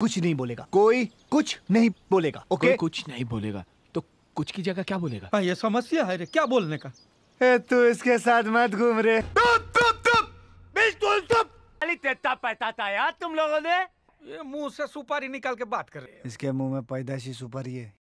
कुछ नहीं बोलेगा कोई कुछ नहीं बोलेगा ओके okay? कुछ नहीं बोलेगा तो कुछ की जगह क्या बोलेगा आ, हाँ, ये समस्या है रे क्या बोलने का ए, तू इसके साथ मत घूम रहे बिल्कुल यार तुम लोगों ने मुंह से सुपारी निकाल के बात कर रहे इसके मुंह में पैदाशी सुपारी है